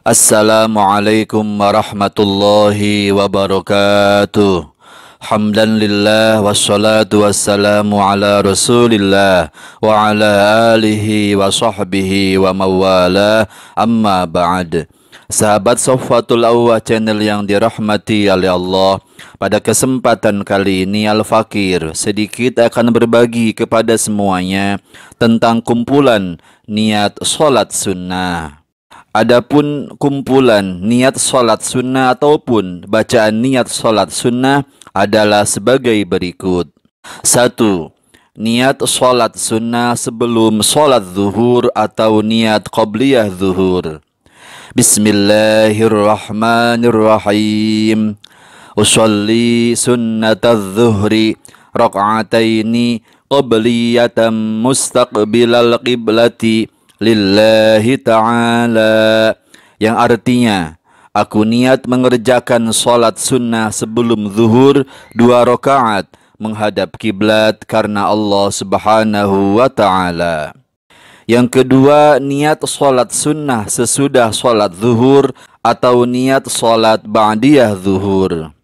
Assalamualaikum warahmatullahi wabarakatuh Hamdan lillah wassalatu wassalamu ala rasulillah Wa ala alihi wa sahbihi wa mawala amma ba'd Sahabat Sofatul Awwah channel yang dirahmati oleh Allah Pada kesempatan kali ini Al-Fakir sedikit akan berbagi kepada semuanya Tentang kumpulan niat sholat sunnah Adapun kumpulan niat sholat sunnah ataupun bacaan niat sholat sunnah adalah sebagai berikut. Satu, Niat sholat sunnah sebelum sholat zuhur atau niat qobliyah zuhur. Bismillahirrahmanirrahim. Usolli sunnatal zuhri rak'ataini qabliyatan mustaqbilal qiblati lillahi ta'ala yang artinya aku niat mengerjakan sholat sunnah sebelum zuhur dua rakaat menghadap kiblat karena Allah Subhanahu wa taala. Yang kedua, niat sholat sunnah sesudah sholat zuhur atau niat sholat ba'diyah zuhur.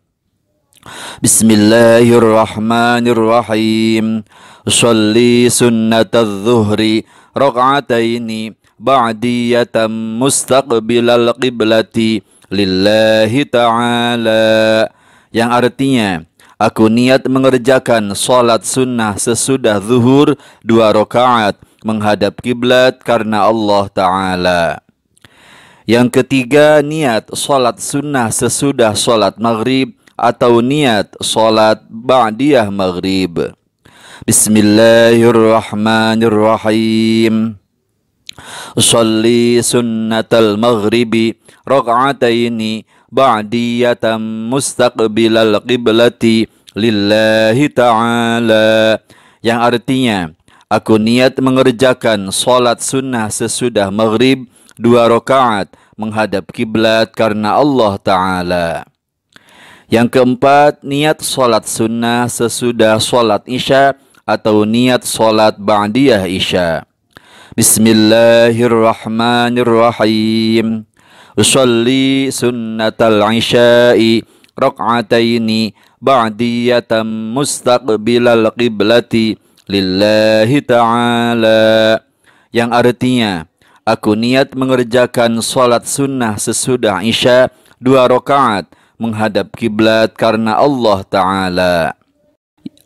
Bismillahirrahmanirrahim. Sholli sunnatadh zuhri rak'ataini ba'diyatan mustaqbilal qiblati lillahi ta'ala yang artinya aku niat mengerjakan salat sunnah sesudah zuhur dua rakaat menghadap kiblat karena Allah taala yang ketiga niat salat sunnah sesudah salat maghrib atau niat salat ba'diyah maghrib Bismillahirrahmanirrahim Salli sunnatal maghribi Raq'ataini Ba'diyatan mustaqbilal qiblati Lillahi ta'ala Yang artinya Aku niat mengerjakan solat sunnah sesudah maghrib dua rakaat menghadap kiblat karena Allah Ta'ala. Yang keempat, niat solat sunnah sesudah solat isya atau niat solat ba'diyah isya. Bismillahirrahmanirrahim. Usalli sunnatal isya'i rak'ataini ba'diyatan mustaqbilal qiblati lillahi ta'ala. Yang artinya, aku niat mengerjakan solat sunnah sesudah isya dua rakaat menghadap kiblat karena Allah Ta'ala.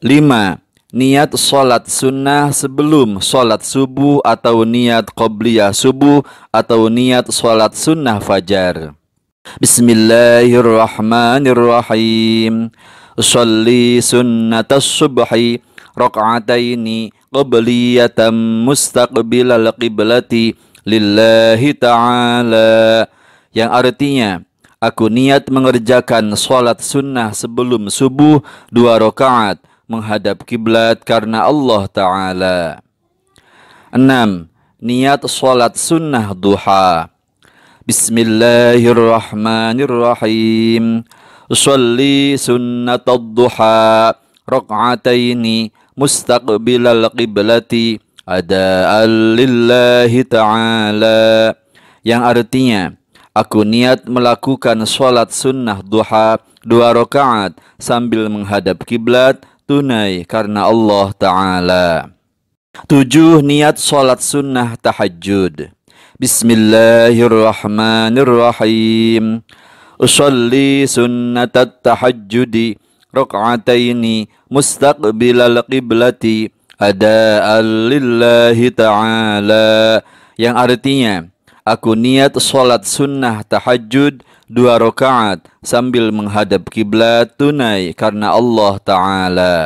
5 niat sholat sunnah sebelum sholat subuh atau niat qobliyah subuh atau niat sholat sunnah fajar. Bismillahirrahmanirrahim. Salli sunnat subhi rak'ataini qobliyatan mustaqbilal qiblati lillahi ta'ala. Yang artinya, aku niat mengerjakan sholat sunnah sebelum subuh dua rakaat menghadap kiblat karena Allah Ta'ala. 6. Niat sholat sunnah duha. Bismillahirrahmanirrahim. Salli sunnat duha rak'ataini mustaqbilal qiblati ada lillahi ta'ala. Yang artinya, aku niat melakukan sholat sunnah duha dua rakaat sambil menghadap kiblat tunai karena Allah Ta'ala. Tujuh niat sholat sunnah tahajud. Bismillahirrahmanirrahim. Usalli sunnatat tahajudi rak'ataini mustaqbilal qiblati ada'al lillahi ta'ala. Yang artinya, aku niat sholat sunnah tahajud dua rakaat sambil menghadap kiblat tunai karena Allah Ta'ala.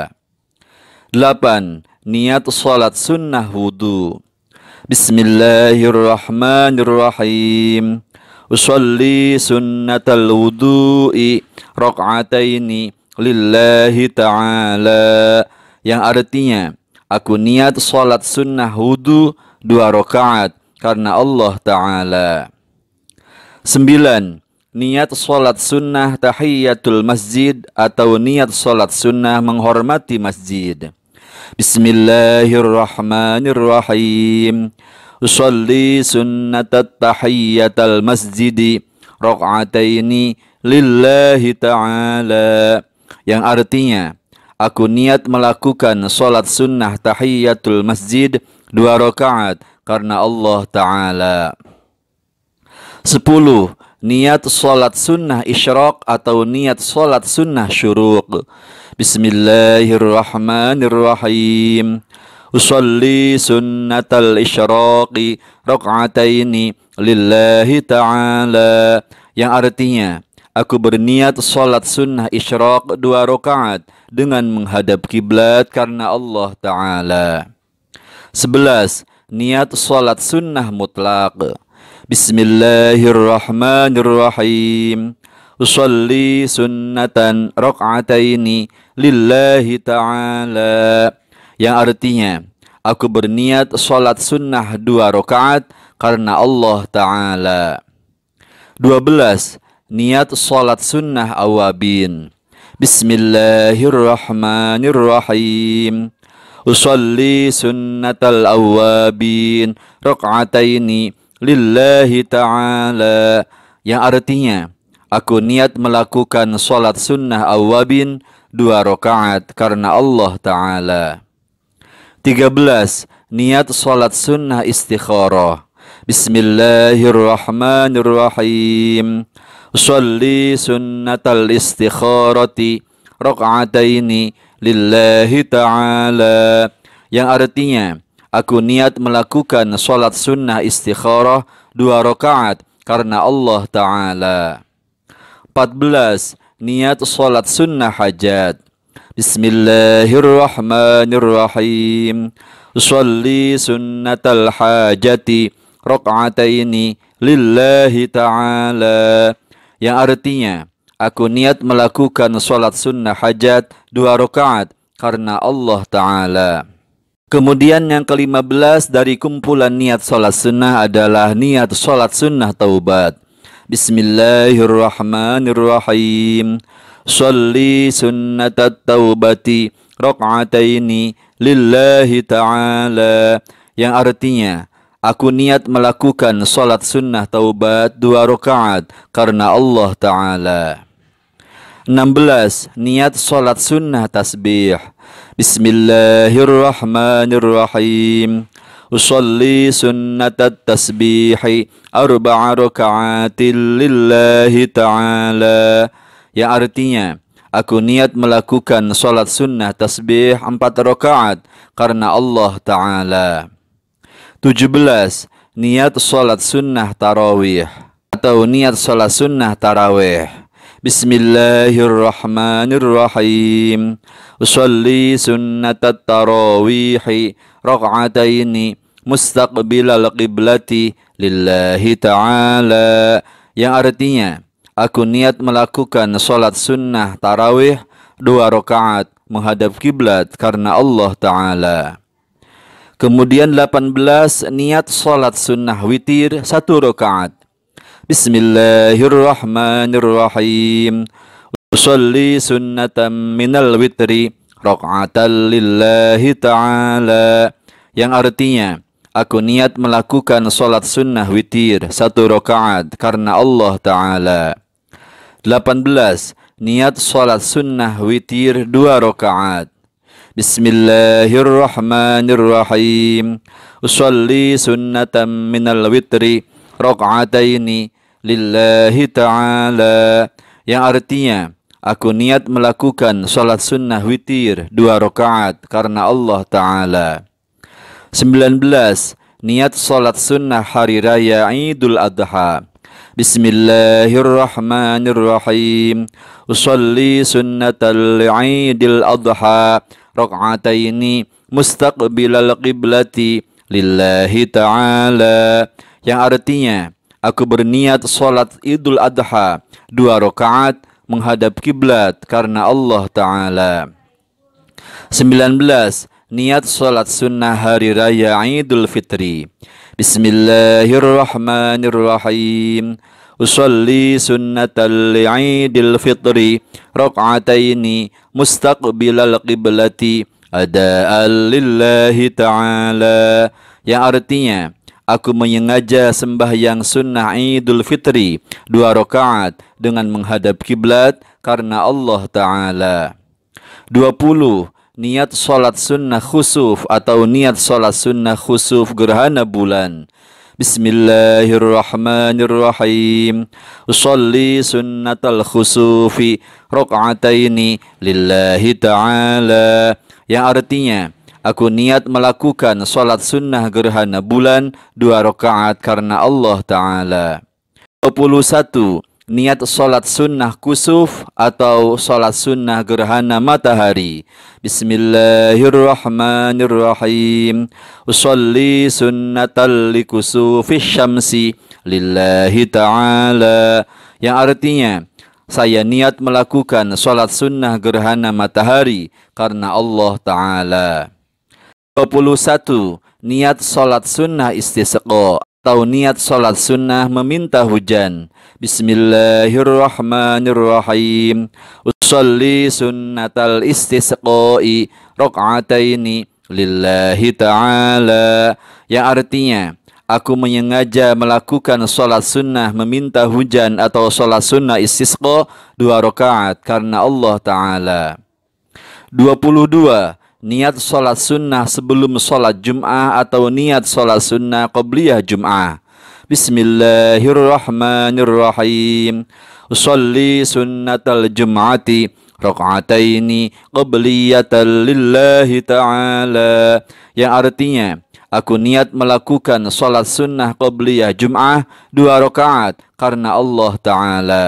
8. Niat salat sunnah wudu. Bismillahirrahmanirrahim. Usalli sunnatal wudhu'i rakaataini lillahi ta'ala. Yang artinya, aku niat salat sunnah wudu dua rakaat karena Allah Ta'ala. 9 niat sholat sunnah tahiyatul masjid atau niat sholat sunnah menghormati masjid. Bismillahirrahmanirrahim. Usalli sunnatat tahiyatul masjid rok'ataini lillahi ta'ala. Yang artinya, aku niat melakukan sholat sunnah tahiyatul masjid dua rakaat karena Allah Ta'ala. Sepuluh, niat sholat sunnah isyrok atau niat sholat sunnah syuruk. Bismillahirrahmanirrahim. Usalli sunnatal isyraqi raka'ataini lillahi ta'ala. Yang artinya, aku berniat sholat sunnah isyraq dua rakaat dengan menghadap kiblat karena Allah Ta'ala. sebelas Niat sholat sunnah mutlak. Bismillahirrahmanirrahim. Usalli sunnatan rak'ataini lillahi ta'ala. Yang artinya, aku berniat sholat sunnah dua rakaat karena Allah Ta'ala. 12. Niat sholat sunnah awabin. Bismillahirrahmanirrahim. Usalli sunnatal awabin rak'ataini lillahi ta'ala yang artinya aku niat melakukan sholat sunnah awabin dua rakaat karena Allah Ta'ala. 13. Niat sholat sunnah istikharah. Bismillahirrahmanirrahim. Salli sunnatal istikharati rakaataini lillahi ta'ala. Yang artinya, Aku niat melakukan solat sunnah istikharah dua rakaat karena Allah Ta'ala. 14. Niat solat sunnah hajat. Bismillahirrahmanirrahim. Salli sunnatal hajati ini lillahi ta'ala. Yang artinya, aku niat melakukan solat sunnah hajat dua rakaat karena Allah Ta'ala. Kemudian yang ke-15 dari kumpulan niat sholat sunnah adalah niat sholat sunnah taubat. Bismillahirrahmanirrahim. Salli sunnatat taubati rak'ataini lillahi ta'ala. Yang artinya, aku niat melakukan sholat sunnah taubat dua rakaat karena Allah Ta'ala. 16. Niat sholat sunnah tasbih. Bismillahirrahmanirrahim. Usalli sunnatat tasbihi arba'a raka'atin lillahi ta'ala. Yang artinya, aku niat melakukan sholat sunnah tasbih empat rakaat karena Allah Ta'ala. 17. Niat sholat sunnah tarawih atau niat sholat sunnah tarawih. Bismillahirrahmanirrahim. Usalli sunnatat tarawihi rak'ataini mustaqbilal qiblati lillahi ta'ala yang artinya aku niat melakukan sholat sunnah tarawih dua rakaat menghadap kiblat karena Allah Ta'ala. Kemudian 18 niat sholat sunnah witir satu rakaat Bismillahirrahmanirrahim. Usalli sunnatan minal witri Rok'atan lillahi ta'ala. Yang artinya, aku niat melakukan solat sunnah witir satu rokaat karena Allah Ta'ala. 18. Niat solat sunnah witir dua rokaat. Bismillahirrahmanirrahim. Usalli sunnatan minal witri Rok'ataini lillahi ta'ala yang artinya aku niat melakukan salat sunnah witir dua rakaat karena Allah Ta'ala. 19. Niat salat sunnah hari raya Idul Adha. Bismillahirrahmanirrahim. Usalli sunnatal Idul Adha rakaataini mustaqbilal qiblati lillahi ta'ala yang artinya aku berniat sholat Idul Adha dua rakaat menghadap kiblat karena Allah Ta'ala. 19. Niat sholat sunnah hari raya Idul Fitri. Bismillahirrahmanirrahim. Usalli sunnatal li'idil fitri rak'ataini mustaqbilal qiblati ada'al lillahi ta'ala. Yang artinya, Aku menyengaja sembahyang sunnah Idul Fitri dua rakaat dengan menghadap kiblat karena Allah Ta'ala. 20. Niat solat sunnah khusuf atau niat solat sunnah khusuf gerhana bulan. Bismillahirrahmanirrahim. Usolli sunnatal khusufi ini lillahi ta'ala. Yang artinya, Aku niat melakukan solat sunnah gerhana bulan dua rakaat karena Allah Ta'ala. 21. Niat solat sunnah kusuf atau solat sunnah gerhana matahari. Bismillahirrahmanirrahim. Usalli sunnatal kusufi syamsi lillahi ta'ala. Yang artinya, saya niat melakukan sholat sunnah gerhana matahari karena Allah Ta'ala. 21. Niat sholat sunnah istisqo atau niat sholat sunnah meminta hujan. Bismillahirrahmanirrahim. Usalli sunnatal istisqoi ini lillahi ta'ala. Yang artinya, aku menyengaja melakukan sholat sunnah meminta hujan atau sholat sunnah istisqo dua rakaat karena Allah Ta'ala. 22 niat sholat sunnah sebelum sholat Jum'ah atau niat sholat sunnah qobliyah Jum'ah. Bismillahirrahmanirrahim. Usalli sunnatal jum'ati raka'ataini qabliyatan lillahi ta'ala. Yang artinya, aku niat melakukan sholat sunnah qobliyah Jum'ah dua rakaat karena Allah Ta'ala.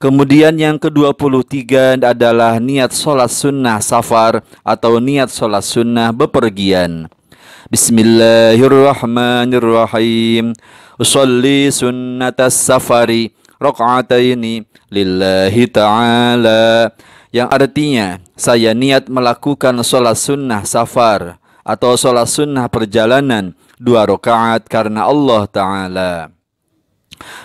Kemudian yang ke-23 adalah niat sholat sunnah safar atau niat sholat sunnah bepergian. Bismillahirrahmanirrahim. Usalli sunnatas safari rak'ataini lillahi ta'ala. Yang artinya, saya niat melakukan sholat sunnah safar atau sholat sunnah perjalanan dua rakaat karena Allah Ta'ala.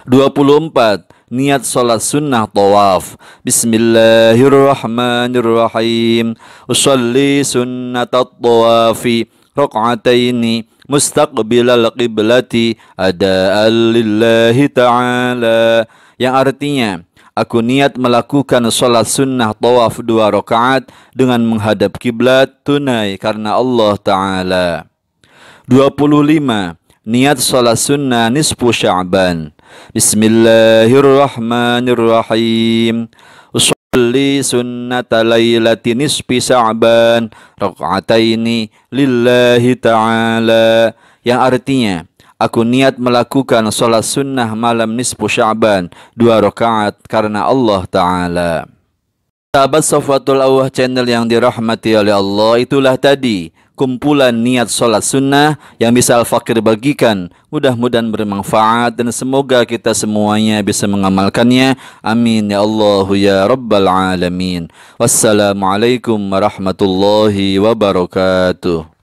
24 niat sholat sunnah tawaf Bismillahirrahmanirrahim Usalli sunnat tawafi Rok'ataini mustaqbilal qiblati ada lillahi ta'ala Yang artinya Aku niat melakukan sholat sunnah tawaf dua rakaat dengan menghadap kiblat tunai karena Allah Ta'ala. 25. Niat sholat sunnah nisfu sya'ban. Bismillahirrahmanirrahim. Usalli sunnata lailati nisfi sya'ban rak'ataini lillahi ta'ala. Yang artinya, aku niat melakukan sholat sunnah malam nisfu sya'ban dua rakaat karena Allah Ta'ala. Sahabat Sofatul Awah channel yang dirahmati oleh Allah Itulah tadi kumpulan niat sholat sunnah yang bisa Al-Fakir bagikan Mudah-mudahan bermanfaat dan semoga kita semuanya bisa mengamalkannya Amin ya Allah ya Rabbal Alamin Wassalamualaikum warahmatullahi wabarakatuh